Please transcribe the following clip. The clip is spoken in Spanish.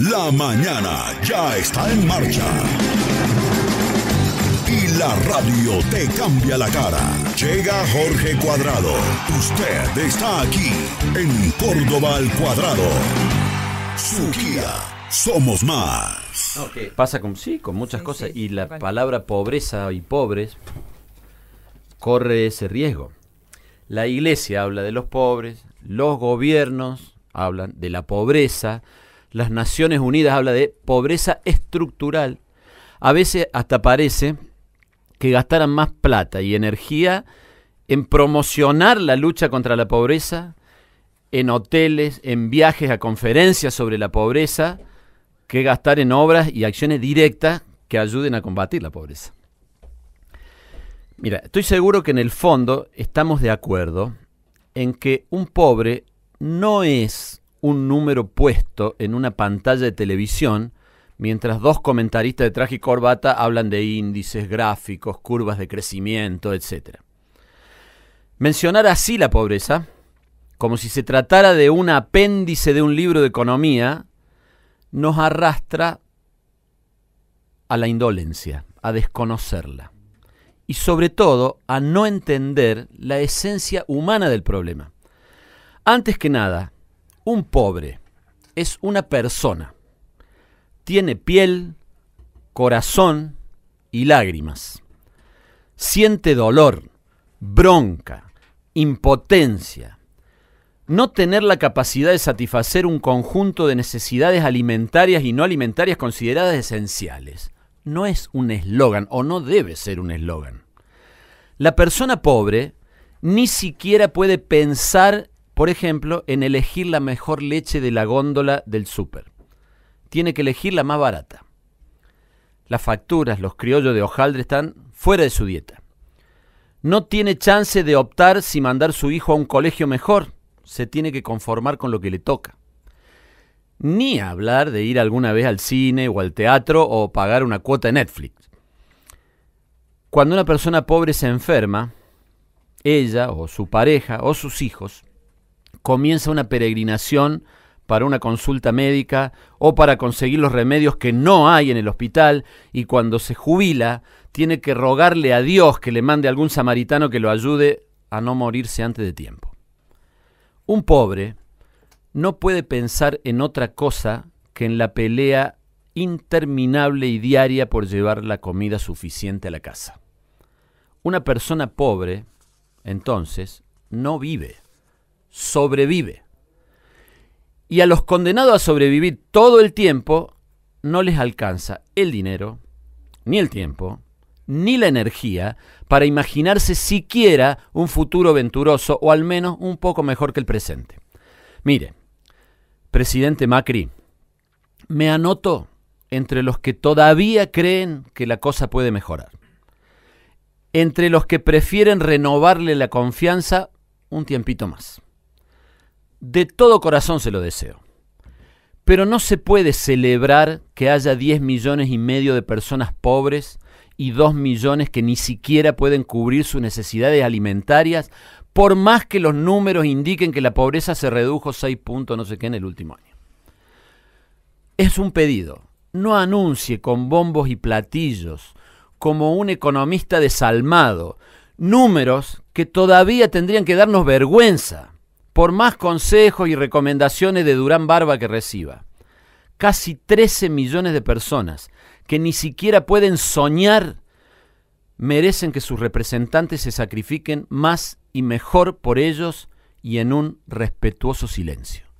La mañana ya está en marcha. Y la radio te cambia la cara. Llega Jorge Cuadrado. Usted está aquí en Córdoba al Cuadrado. Su guía. Somos más. Pasa con sí, con muchas cosas. y la palabra pobreza y pobres corre ese riesgo. La iglesia habla de los pobres, los gobiernos hablan de la pobreza, las Naciones Unidas habla de pobreza estructural. A veces hasta parece que gastaran más plata y energía en promocionar la lucha contra la pobreza, en hoteles, en viajes a conferencias sobre la pobreza, que gastar en obras y acciones directas que ayuden a combatir la pobreza. Mira, estoy seguro que en el fondo estamos de acuerdo en que un pobre no es un número puesto en una pantalla de televisión mientras dos comentaristas de traje y corbata hablan de índices, gráficos, curvas de crecimiento, etc. Mencionar así la pobreza, como si se tratara de un apéndice de un libro de economía, nos arrastra a la indolencia, a desconocerla y sobre todo a no entender la esencia humana del problema. Antes que nada, un pobre es una persona. Tiene piel, corazón y lágrimas. Siente dolor, bronca, impotencia. No tener la capacidad de satisfacer un conjunto de necesidades alimentarias y no alimentarias consideradas esenciales. No es un eslogan o no debe ser un eslogan. La persona pobre ni siquiera puede pensar por ejemplo, en elegir la mejor leche de la góndola del súper. Tiene que elegir la más barata. Las facturas, los criollos de hojaldre están fuera de su dieta. No tiene chance de optar si mandar su hijo a un colegio mejor. Se tiene que conformar con lo que le toca. Ni hablar de ir alguna vez al cine o al teatro o pagar una cuota de Netflix. Cuando una persona pobre se enferma, ella o su pareja o sus hijos comienza una peregrinación para una consulta médica o para conseguir los remedios que no hay en el hospital y cuando se jubila tiene que rogarle a Dios que le mande algún samaritano que lo ayude a no morirse antes de tiempo. Un pobre no puede pensar en otra cosa que en la pelea interminable y diaria por llevar la comida suficiente a la casa. Una persona pobre, entonces, no vive sobrevive. Y a los condenados a sobrevivir todo el tiempo no les alcanza el dinero, ni el tiempo, ni la energía para imaginarse siquiera un futuro venturoso o al menos un poco mejor que el presente. Mire, presidente Macri, me anoto entre los que todavía creen que la cosa puede mejorar, entre los que prefieren renovarle la confianza un tiempito más. De todo corazón se lo deseo. Pero no se puede celebrar que haya 10 millones y medio de personas pobres y 2 millones que ni siquiera pueden cubrir sus necesidades alimentarias, por más que los números indiquen que la pobreza se redujo 6 puntos no sé qué en el último año. Es un pedido. No anuncie con bombos y platillos, como un economista desalmado, números que todavía tendrían que darnos vergüenza por más consejos y recomendaciones de Durán Barba que reciba. Casi 13 millones de personas que ni siquiera pueden soñar merecen que sus representantes se sacrifiquen más y mejor por ellos y en un respetuoso silencio.